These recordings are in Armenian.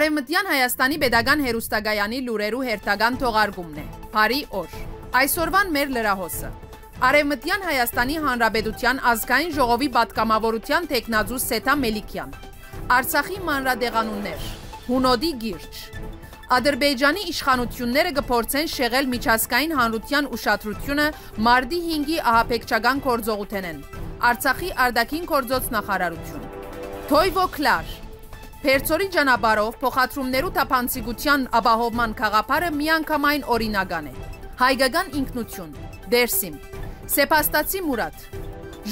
Արևմտյան Հայաստանի Պետական Հերուստագայանի լուրերու հերթական թողարկումն է։ Բարի օր։ Այսօրվան մեր լրահոսը։ Արևմտյան Հայաստանի Հանրապետության ազգային ժողովի պատգամավորության տեխնաձու Սետա Մելիքյան։ Արցախի մանրադեղանուններ։ Հունոդի գիրճ։ Ադրբեջանի իշխանությունները կփորձեն շեղել միջազգային հանրության ուշադրությունը մարտի 5-ի ահապեկչական կորձողութենեն։ Արցախի արդակին կորձոց նախարարություն։ Թոյվո Կլար Փերծորի ճանապարհով փոխադրումներու տապանցիկության ապահովման խաղապարը միանգամայն օրինական է։ Հայկական ինքնություն։ Դերսիմ։ Սեպաստացի Մուրադ։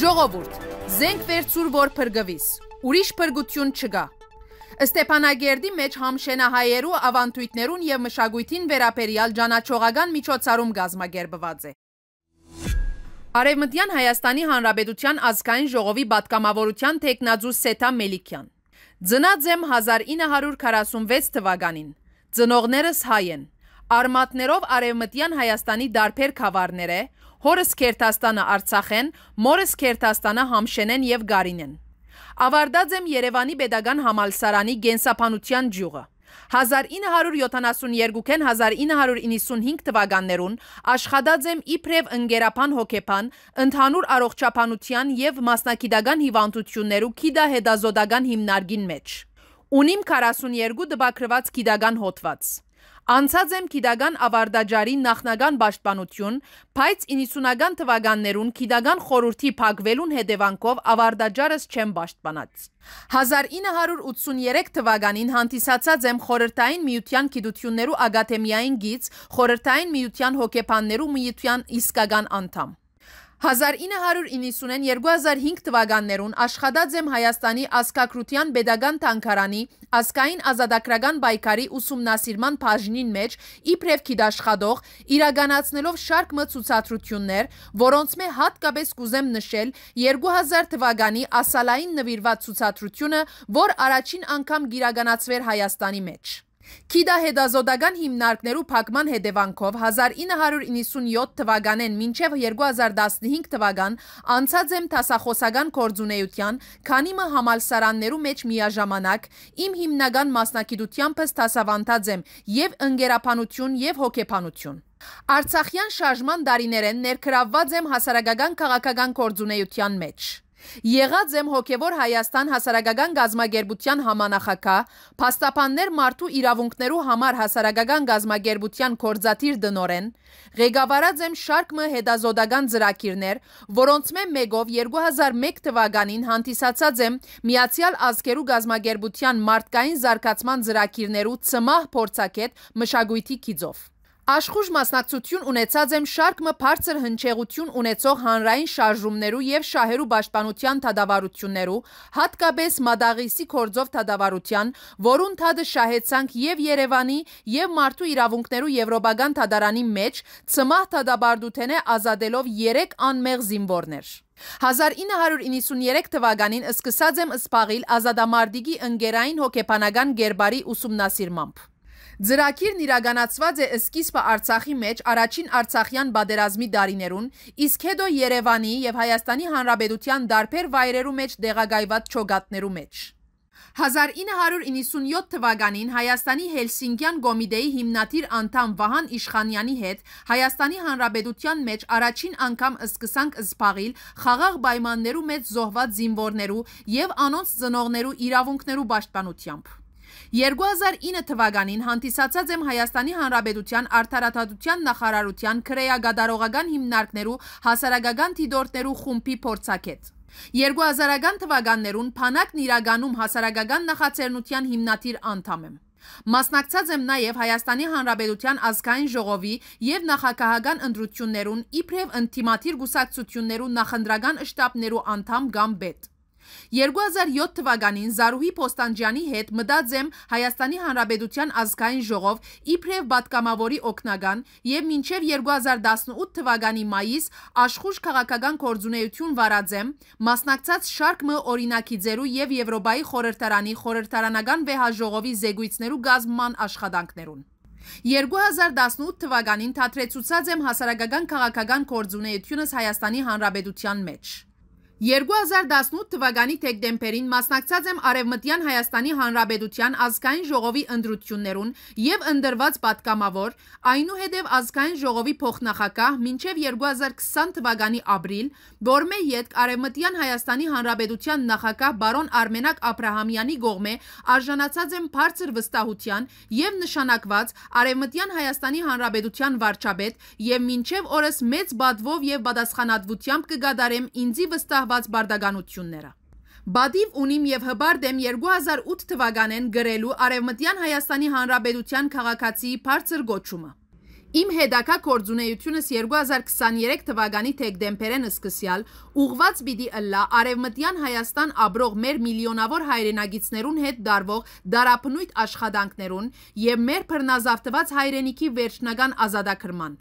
Ժողովուրդ, զենք վերցուր որ փրկվիս։ Ուրիշ փրկություն չկա։ Ստեփանագերդի մեջ համշենահայերու ավանդույթներուն եւ մշակույթին վերաբերյալ ճանաչողական միջոցառում գազմագերբված է։ Արևմտյան Հայաստանի Հանրապետության ազգային ժողովի պատգամավորության տեխնաձու Սետա Մելիքյան Ձնաձեմ 1946 թվականին։ Ձնողներս հայ են։ Արմատներով արևմտյան Հայաստանի դարբեր խավարներ է, հորս Քերթաստանը Արցախեն, մորս Քերթաստանը Համշենեն եւ Գարինեն։ Ավարտած եմ Երևանի Պետական Համալսարանի Գենսապանության ջյուղը։ 1972-ին 1995 թվականներուն աշխատած եմ իբրև ընկերապան հոգեբան, ընդհանուր առողջապանության եւ մասնակիտական հիվանդություններու կիդա հետազոտական հիմնարկին մեջ։ Ունիմ 42 դպակրված գիտական հոդված։ Անցած եմ քիդական ավարտաջարի նախնական պաշտպանություն, բայց 90-ական թվականներուն քիդական խորհրդի փակվելուն հետևանքով ավարտաջարս չեմ պաշտպանած։ 1983 թվականին հանդիսացած եմ խորհրդային միության գիտություններու ակադեմիային գից, խորհրդային միության հոգեբաններու միության իսկական անդամ։ 1990-ն 2005 թվականներուն աշխատած եմ Հայաստանի ասկակրության բեդական թանգարանի ասկային ազադագրական բայկարի ուսումնասիրման բաժնին մեջ իբրև գիտաշխատող իրականացնելով շարք մցուցադրություններ, որոնց մե հատկապես կուզեմ նշել 2000 թվականի ասալային նվիրված ցուցադրությունը, որ առաջին անգամ գիրականացվեր Հայաստանի մեջ։ Կիդա հետազոտական հիմնարկներու փակման հետևանքով 1997 թվականեն մինչև 2015 թվական անցած եմ տասախոսական կորձունեության, քանի մը համալսարաններու մեջ միաժամանակ իմ հիմնական մասնակիտությամբս տասավանդած եմ և ընգերապանություն և հոգեպանություն։ Արցախյան շարժման դարիներեն ներքրավված եմ հասարակական քաղաքական կորձունեության մեջ։ Եղած եմ հոգևոր Հայաստան հասարակական գազմագերբության համանախակահ, փաստաբաններ մարդու իրավունքներու համար հասարակական գազմագերբության կորզաթիր դնորեն, ղեկավարած եմ շարքը հետազոտական ծրագիրներ, որոնց մեն մեկով 2001 թվականին հանդիսացած եմ Միացյալ Ազգերու գազմագերբության մարդկային զարգացման ծրագիրներու ծմահ փորձակետ մշակույթի կիծով։ Աշխուժ մասնակցություն ունեցած եմ շարքը բարձր հնչեղություն ունեցող հանրային շարժումներու եւ շահերու պաշտպանության թադավարություններու, հատկապես Մադաղիսի կորձով թադավարության, որուն թադը շահեցանք եւ Երևանի եւ մարդու իրավունքներու եվրոպական թադարանի մեջ, ծմահ թադաբարդութենե ազատելով 3 անմեղ զինվորներ։ 1993 թվականին սկսած եմ սպաղիլ ազադամարդիկի ընկերային հոգեբանական գերբարի ուսումնասիրմամբ։ Ձրակիրն իրականացված է սկիզբը Արցախի մեջ առաջին Արցախյան բادرազմի դարիներուն, իսկ հետո Երևանի եւ Հայաստանի Հանրապետության դարբեր վայրերու մեջ դեղագայված ճոգատներու մեջ։ 1997 թվականին Հայաստանի Հելսինկյան կոմիտեի հիմնադիր անդամ Վահան Իշխանյանի հետ Հայաստանի Հանրապետության մեջ առաջին անգամ սկսանք զբաղիլ խաղաղ պայմաններու մեջ զոհված զինվորներու եւ անոնց ծնողներու իրավունքներու պաշտպանությամբ։ 2009 թվականին հանդիսացած եմ Հայաստանի Հանրապետության արդարադատության նախարարության քրեագադարողական հիմնարկներու հասարակական դիտորդներու խումբի փորձակետ։ 2000-ական թվականներուն Փանակն իրականում հասարակական նախաձեռնության հիմնադիր անդամ եմ։ Մասնակցած եմ նաև Հայաստանի Հանրապետության ազգային ժողովի եւ նախագահական ընտրություններուն իբրև ինտիմատիր գուսակցություններու նախնդրական շտաբներու անդամ կամ բետ։ 2007 թվականին Զարուհի Պոստանջյանի հետ մտածեմ Հայաստանի Հանրապետության ազգային ժողով իբրև պատգամավորի օկնական եւ մինչեւ 2018 թվականի մայիս աշխուժ քաղաքական կորձունեություն վարածեմ մասնակցած շարք մը օրինակիցերու եւ Եվրոպայի խորհրդարանի խորհրդարանական վեհաժողովի զեկույցներու գազմման աշխատանքներուն 2018 թվականին թատրեցուցած եմ հասարակական քաղաքական կորձունեությունս Հայաստանի Հանրապետության մեջ։ 2018 թվականի թեկդեմբերին մասնակցած եմ Արևմտյան Հայաստանի Հանրապետության ազգային ժողովի ընտրություններուն եւ ընդրված պատգամավոր, այնուհետեւ ազգային ժողովի փոխնախագահ մինչեւ 2020 թվականի ապրիլ, որմե յետք Արևմտյան Հայաստանի Հանրապետության նախագահ բարոն Արմենակ Աբ รา համյանի կողմէ արժանացած եմ բարձր վստահության եւ նշանակված Արևմտյան Հայաստանի Հանրապետության վարչապետ եւ մինչեւ օրս մեծ բադվով եւ պատասխանատվությամբ կգադարեմ ինձի վստահ կազմակերպված բարդագանությունները։ Բադիվ ունիմ եւ հբար դեմ 2008 թվականեն գրելու Արևմտյան Հայաստանի Հանրապետության քաղաքացիի բարձր գոչումը։ Իմ հետակա կորձունեությունս 2023 թվականի թեկդեմպերեն սկսյալ ուղված պիտի ըլլա արևմտյան Հայաստան աբրող մեր միլիոնավոր հայրենագիցներուն հետ դարվող դարապնույթ աշխատանքներուն և մեր պրնազավտված հայրենիքի վերջնական ազադակրման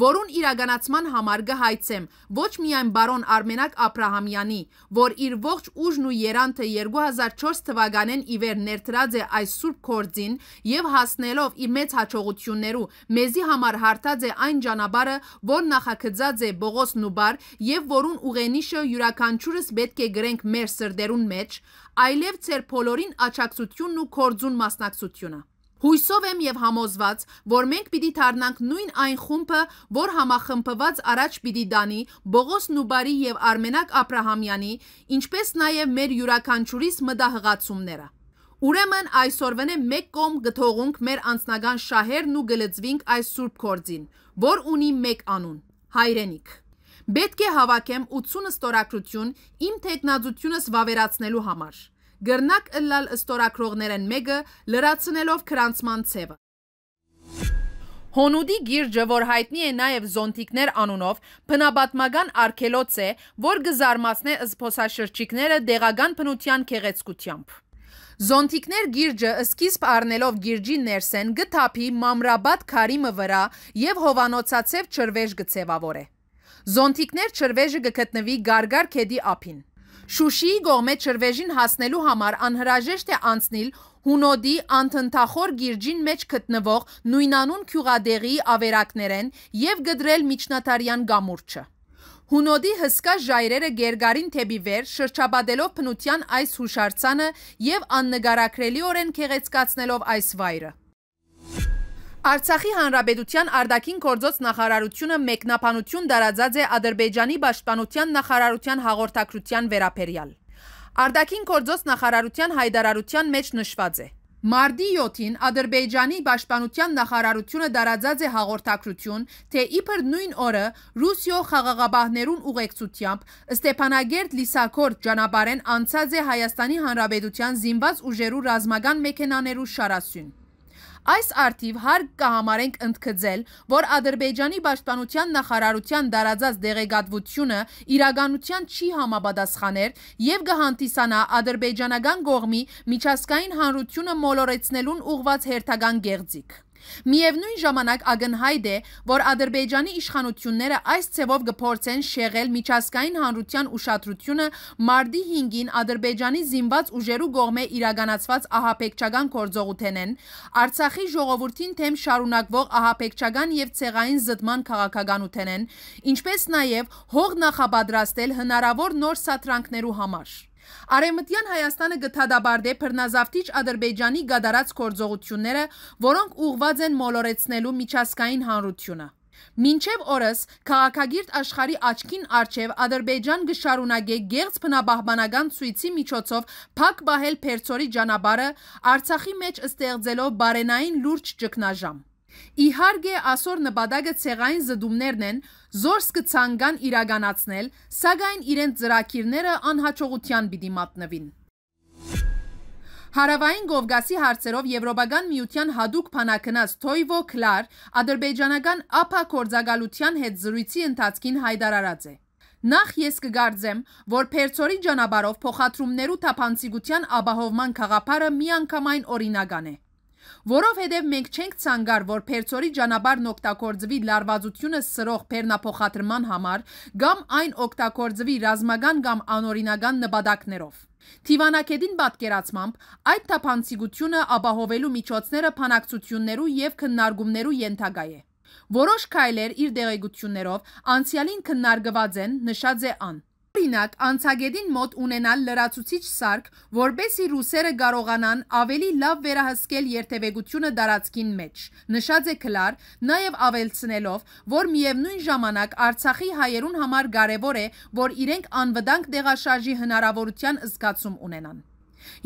որուն իրականացման համար գհայցեմ ոչ միայն բարոն Արմենակ Աբրահամյանի, որ իր ողջ ուժն ու երանքը 2004 թվականին ի վեր ներդրած է այս սուրբ գործին եւ հասնելով իր մեծ հաջողություններու մեզի համար հարթած է այն ճանապարհը, որ նախագծած է Բողոս Նուբար եւ որուն ուղենիշը յուրաքանչյուրս պետք է գրենք մեր սրդերուն մեջ, այլև ծեր բոլորին աճակցությունն ու կորձուն մասնակցությունը Հույսով եմ եւ համոզված, որ մենք պիտի դառնանք նույն այն խումբը, որ համախմբված առաջ պիտի դանի Բողոս Նուբարի եւ Արմենակ Աբ รา համյանի, ինչպես նաեւ մեր յուրաքանչյուրիս մտահղացումները։ Ուրեմն այսօրվան է մեկ կողմ գթողունք մեր անձնական շահերն ու գլծվինք այս Սուրբ կորձին, որ ունի մեկ անուն՝ հայրենիք։ Պետք է հավաքեմ 80 ստորակրություն իմ տեխնազությունս վավերացնելու համար գրնակ ըլլալ ըստորակրողներ են մեկը լրացնելով քրանցման ցևը։ Հոնուդի գիրջը, որ հայտնի է նաև զոնտիկներ անունով, բնաբատմական արգելոց է, որ գզարմացնե զբոսաշրջիկները դեղական բնության կեղեցկությամբ։ Զոնտիկներ գիրջը սկիզբ առնելով գիրջի ներսեն գթափի մամրաբատ քարիմը վրա եւ հովանոցացև չրվեժ գծեվավոր է։ Զոնտիկներ չրվեժը գտնվի գարգար քեդի ափին։ Շուշիի գողմետ շրվեժին հասնելու համար անհրաժեշտ է անցնել Հունոդի անթնթախոր գիրջին մեջ գտնվող նույնանուն քյուղադեղի ավերակներեն եւ գդրել միջնատարյան գամուրջը։ Հունոդի հսկա ժայռերը գերգարին թեպի վեր, շրջաբադելով փնության այս հուշարձանը եւ աննկարագրելիորեն քեղեցկացնելով այս վայրը։ Արցախի Հանրապետության արդակին գործոց նախարարությունը մեկնաբանություն տարածած է Ադրբեջանի պաշտպանության նախարարության հաղորդակցության վերաբերյալ։ Արդակին գործոց նախարարության հայտարարության մեջ նշված է. Մարտի 7-ին Ադրբեջանի պաշտպանության նախարարությունը տարածած է հաղորդակցություն, թե իբր նույն օրը Ռուսիո խաղաղապահներուն ուղեկցությամբ Ստեփանագերտ Լիսակոր ճանապարհեն անցած է Հայաստանի Հանրապետության զինված ուժերու ռազմական մեքենաներու շարասյուն։ Այս արդիվ հարկ կհամարենք ընդգծել, որ Ադրբեջանի պաշտպանության նախարարության դարաձած դեղեկատվությունը իրականության չի համապատասխաներ եւ կհանդիսանա ադրբեջանական կողմի միջազգային հանրությունը մոլորեցնելուն ուղված հերթական գեղձիկ։ Միևնույն ժամանակ ակնհայտ է, որ Ադրբեջանի իշխանությունները այս ցևով կփորձեն շեղել միջազգային հանրության ուշադրությունը մարտի 5-ին Ադրբեջանի զինված ուժերու կողմէ իրականացված ահապեկչական գործողութենեն, Արցախի ժողովրդին թեմ շարունակվող ահապեկչական եւ ցեղային զտման քաղաքականութենեն, ինչպես նաեւ հող նախապատրաստել հնարավոր նոր սատրանքներու համար։ Արեմտյան Հայաստանը գթադաբարդ է բռնազավթիչ Ադրբեջանի գադարած գործողությունները, որոնք ուղված են մոլորեցնելու միջազգային հանրությունը։ Մինչև օրս քաղաքագիրտ աշխարի աչքին արջև Ադրբեջան գշարունակե գեղձ բնաբահբանական ցույցի միջոցով փակ բահել Փերծորի ճանապարհը Արցախի մեջ ստեղծելով բարենային լուրջ ճգնաժամ։ Իհարկե, ասոր նպատակը ցեղային զդումներն են, զորս կցանգան իրականացնել, սակայն իրենց ծրակիրները անհաջողության պիտի մատնվին։ Հարավային Կովկասի հարցերով Եվրոպական միության հadoop փանակնած Թոյվո Կլար ադրբեջանական ԱՓԱ կորձակալության հետ զրույցի ընթացքին հայտարարած է. Նախ ես կգարձեմ, որ Փերծորի ճանապարհով փոխադրումներու թափանցիկության ապահովման խաղապարը միանգամայն օրինական է։ Որովհետև մենք չենք ցանգար, որ Փերծորի ճանապարհն օգտագործվի լարվածությունը սրող բեռնափոխադրման համար կամ այն օգտագործվի ռազմական կամ անօրինական նպատակներով։ Թիվանակետին պատկերացմամբ այդ թափանցիկությունը ապահովելու միջոցները փանակցություններու եւ քննարկումներու ենթակա է։ Որոշ քայլեր իր դեղեցություններով անցյալին քննարկված են, նշած է ան։ Օրինակ, անցագետին մոտ ունենալ լրացուցիչ սարք, որբեսի ռուսերը կարողանան ավելի լավ վերահսկել երթևեկությունը դարածքին մեջ։ Նշած է Քլար, նաև ավելցնելով, որ միևնույն ժամանակ Արցախի հայերուն համար կարևոր է, որ իրենք անվտանգ տեղաշարժի հնարավորության զգացում ունենան։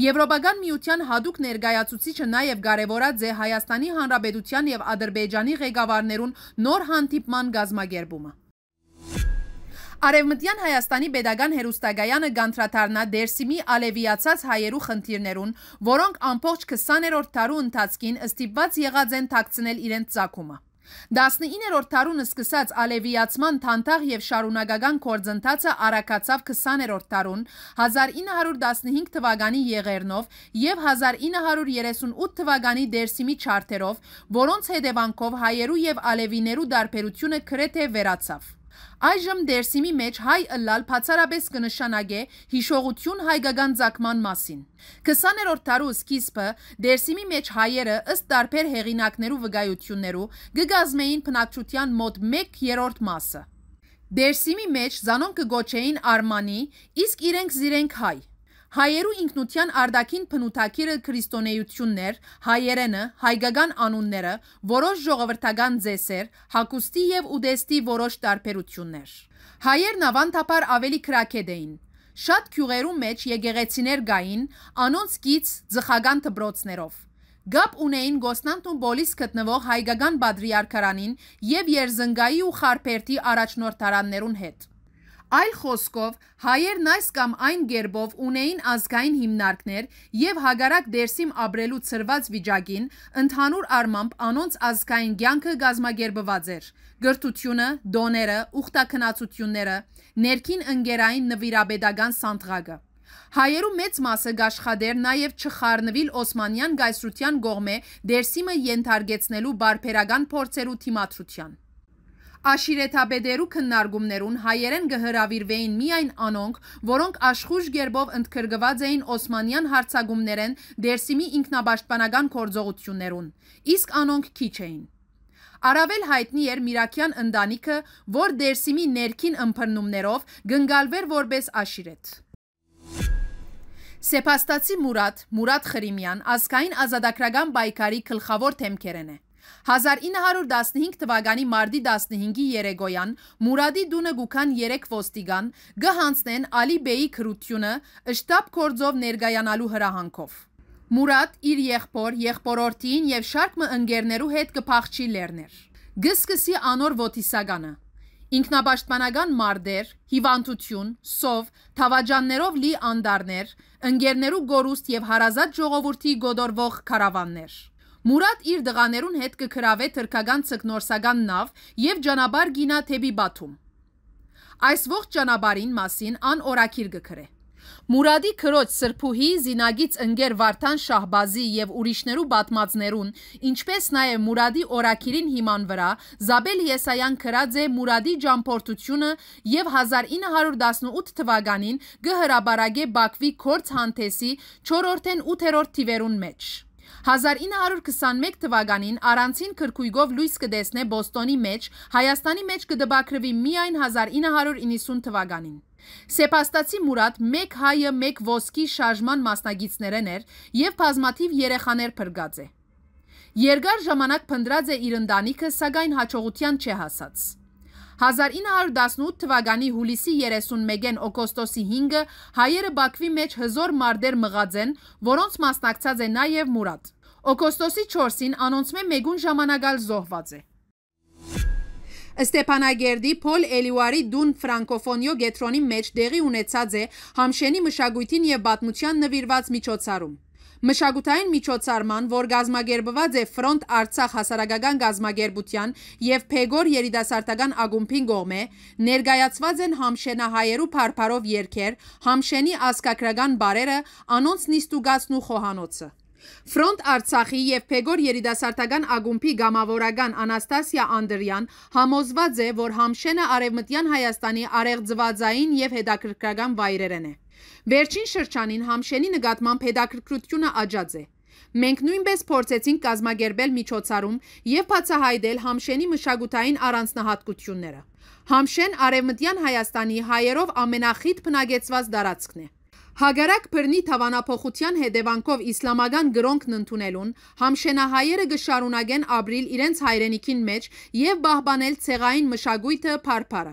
Եվրոպական միության հադուկ ներկայացուցիչը նաև կարևորած է Հայաստանի Հանրապետության եւ Ադրբեջանի ղեկավարներուն նոր հանդիպման գազմագերբումը։ Արևմտյան Հայաստանի Պետական Հերուստագայանը գանտրատարնա Դերսիմի ալևիացած հայերու խնդիրներուն, որոնք ամբողջ 20-րդ տարու ընթացքին ստիպված եղած են ཐակցնել իրենց ցակումը։ 19-րդ տարուն սկսած ալևիացման թանթաղ եւ շարունակական կորձընթացը արակացավ 20-րդ տարուն 1915 թվականի եղերնով եւ 1938 թվականի դերսիմի չարտերով, որոնց հետևանքով հայերու եւ ալևիներու դարբերությունը գրեթե վերացավ։ Այժմ դերսիմի մեջ հայ ըլլալ բացարապես կնշանագե հիշողություն հայկական ցակման մասին։ 20-րդ դարու սկիզբը դերսիմի մեջ հայերը ըստ տարբեր հեղինակներու վկայություններու գգազմեին բնակչության մոտ 1/3 մասը։ Դերսիմի մեջ զանոն կգոչեին Արմանի, իսկ իրենք զիրենք հայ։ Հայերու ինքնության արդակին փնութակիրը քրիստոնեություններ, հայերենը, հայկական անունները, որոշ ժողովրդական ձեսեր, հակոստի եւ ուդեստի որոշ տարբերություններ։ Հայերն ավանդաբար ավելի քրակետ էին։ Շատ քյուղերու մեջ եկեղեցիներ գային, անոնց գից ծխական դբրոցներով։ Գապ ունեին Գոսնանտուն Բոլիս գտնվող հայկական բադրիարքարանին եւ Երզնգայի ու Խարփերտի առաջնորդարաններուն հետ։ Այլ խոսքով, հայերն այս կամ այն գերբով ունեին ազգային հիմնարկներ եւ հագարակ դերսիմ ապրելու ծրված վիճակին, ընդհանուր առմամբ անոնց ազգային կյանքը գազմագերբված էր։ Գրթությունը, դոները, ուխտակնացությունները, ներքին ընկերային նվիրաբեդական սանդղակը։ Հայերու մեծ մասը գաշխադեր նաև չխառնվիլ Օսմանյան գայսրության գողմե դերսիմը ենթարկեցնելու բարբերական փորձերու թիմատրության։ Աշիրեթաբեդերու քննարկումներուն հայերեն գհրավիրվեին միայն անոնք, որոնք աշխուժ գերբով ընդգրկված էին Օսմանյան հարցագումներեն Դերսիմի ինքնաբաշտպանական գործողություններուն, իսկ անոնք քիչ էին։ Արավել հայտնի էր Միրաքյան ընտանիքը, որ Դերսիմի ներքին ըմբռնումներով գնգալվեր որպես աշիրեթ։ Սեպաստացի Մուրատ, Մուրատ Խրիմյան ազգային ազատագրական պայքարի գլխավոր թեմքերն է։ 1915 թվականի մարտի 15-ի երեգոյան Մուրադի դունը գուքան 3 ոստիգան գահանցնեն Ալի Բեյի քրությունը շտաբ կորձով ներգայանալու հրահանգով։ Մուրադ իր եղբոր, եղբորորդին եւ շարք մը ընկերներու հետ կփախչի լեռներ։ Գսկսի անոր ոթիսականը Ինքնապաշտպանական մարդեր, հիվանդություն, սով, թավաջաններով լի անդարներ, ընկերներու գորուստ եւ հարազատ ժողովրդի գոդորվող քարավաններ։ Մուրադ իր դղաներուն հետ կքրավե թրկական ցկնորսական նավ եւ ճանապարհ գինա թեպի Բաթում։ Այս ողջ ճանապարհին մասին ան օրակիր կքրե։ Մուրադի քրոջ Սրփուհի զինագից ընկեր Վարդան Շահբազի եւ ուրիշներու բատմածներուն, ինչպես նաեւ Մուրադի օրակիրին հիման վրա Զաբել Եսայան քրած է Մուրադի ջամփորդությունը եւ 1918 թվականին գհրաբարագե Բաքվի կորց հանդեսի 4-րդ 8-րդ թիվերուն մեջ։ 1921 թվականին առանցին քրկույգով լույս կդեսնե Բոստոնի մեջ, Հայաստանի մեջ կդբակրվի միայն 1990 թվականին։ Սեպաստացի Մուրատ մեկ հայը մեկ ոսկի շարժման մասնագիցներն էր եւ բազմաթիվ երեխաներ փրկած է։ Երկար ժամանակ փնտրած է իր ընտանիքը, սակայն հաջողության չհասած։ 1918 թվականի հուլիսի 31-ին օգոստոսի 5-ը հայերը Բաքվի մեջ հզոր մարդեր մղած են, որոնց մասնակցած է նաև Մուրատ օգոստոսի 4-ին անոնցմե մեգուն ժամանակալ զոհված է։ Ստեփանագերդի Փոլ Էլիուարի Դուն ֆրանկոֆոնիո գետրոնի մեջ դեղի ունեցած է համշենի մշակույթին եւ պատմության նվիրված միջոցառում։ Մշակութային միջոցառման, որ գազմագերբված է Ֆրոնտ Արցախ հասարակական գազմագերբության եւ Փեգոր երիտասարդական ագումբին գողմե, ներկայացված են համշենահայերու փարփարով երգեր, համշենի ասկակրական բարերը, անոնց նիստուգացնու խոհանոցը։ Ֆրոնտ Արցախի եւ Փեգոր երիտասարդական ագումբի գամավորական Անաստասիա Անդրյան համոզված է, որ Համշենը արևմտյան Հայաստանի արեղձվածային եւ հետաքրքրական վայրերն է։ Վերջին շրջանին Համշենի նկատմամբ հետաքրքրությունը աճած է։ Մենք նույնպես փորձեցինք կազմակերպել միջոցառում եւ բացահայտել Համշենի մշակութային առանձնահատկությունները։ Համշեն արևմտյան Հայաստանի հայերով ամենախիտ բնագեցված տարածքն է։ Հագարակ բռնի թավանափոխության հետևանքով իսլամական գրոնքն ընդունելուն համշենահայերը գշարունակեն ապրիլ իրենց հայրենիքին մեջ եւ պահպանել ցեղային մշակույթը փարփարը։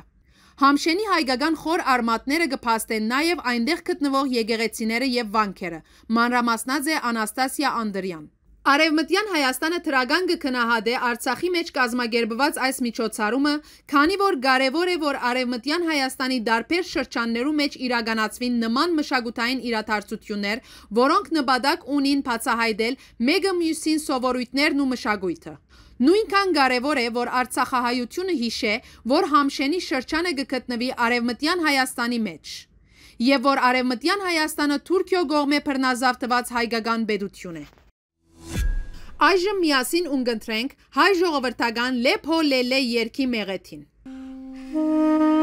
Համշենի հայկական խոր արմատները կփաստեն նաև այնտեղ գտնվող եկեղեցիները եւ վանքերը։ Մանրամասնաձե Անաստասիա Անդրյան։ Արևմտյան Հայաստանը թրագան կքնահատե Արցախի մեջ կազմակերպված այս միջոցառումը, քանի որ կարևոր է, որ Արևմտյան Հայաստանի դարբեր շրջաններու մեջ իրականացվին նման մշակութային իրադարձություններ, որոնք նպատակ ունին բացահայտել մեկը մյուսին սովորույթներն ու մշակույթը։ Նույնքան կարևոր է, որ Արցախահայությունը հիշե, որ Համշենի շրջանը կգտնվի Արևմտյան Հայաստանի մեջ և որ Արևմտյան Հայաստանը Թուրքիո կողմէ բռնազավթված հայկական պետություն է։ Այժմ միասին ունգընտրենք հայ ժողովրդական լեփո լելե երգի մեղեթին։ Thank you.